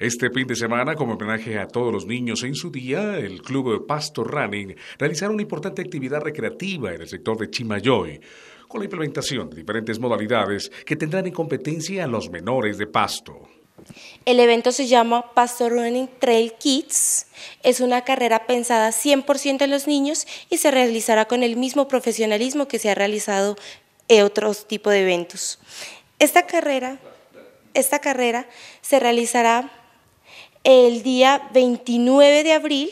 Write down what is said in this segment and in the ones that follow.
Este fin de semana, como homenaje a todos los niños en su día, el Club de Pasto Running realizará una importante actividad recreativa en el sector de Chimayoy, con la implementación de diferentes modalidades que tendrán en competencia a los menores de Pasto. El evento se llama Pasto Running Trail Kids. Es una carrera pensada 100% en los niños y se realizará con el mismo profesionalismo que se ha realizado en otros tipos de eventos. Esta carrera, esta carrera se realizará el día 29 de abril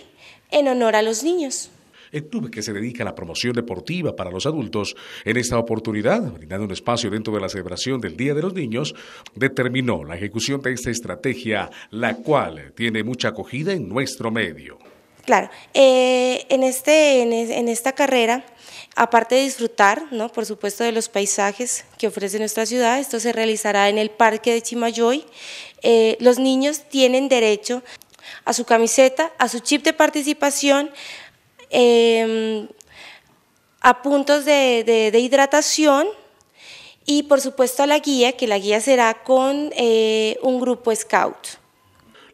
en honor a los niños el club que se dedica a la promoción deportiva para los adultos, en esta oportunidad, brindando un espacio dentro de la celebración del Día de los Niños, determinó la ejecución de esta estrategia, la cual tiene mucha acogida en nuestro medio. Claro, eh, en, este, en, esta carrera, aparte de disfrutar, ¿no? por supuesto, de los paisajes que ofrece nuestra ciudad, esto se realizará en el Parque de Chimayoy. Eh, los niños tienen derecho a su camiseta, a su chip de participación, em, a puntos de, hidratación y, por supuesto, a la guía, que la guía será con eh, un grupo scout.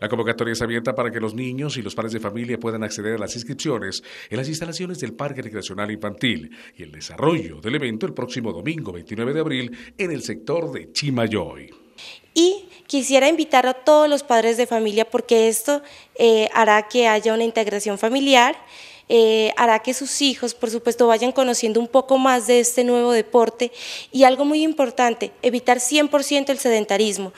La convocatoria es abierta para que los niños y los padres de familia puedan acceder a las inscripciones en las instalaciones del Parque Recreacional Infantil y el desarrollo del evento el próximo domingo 29 de abril en el sector de Chimayoy. Y quisiera invitar a todos los padres de familia porque esto eh, hará que haya una integración familiar. Eh, hará que sus hijos, por supuesto, vayan conociendo un poco más de este nuevo deporte y algo muy importante, evitar 100% el sedentarismo.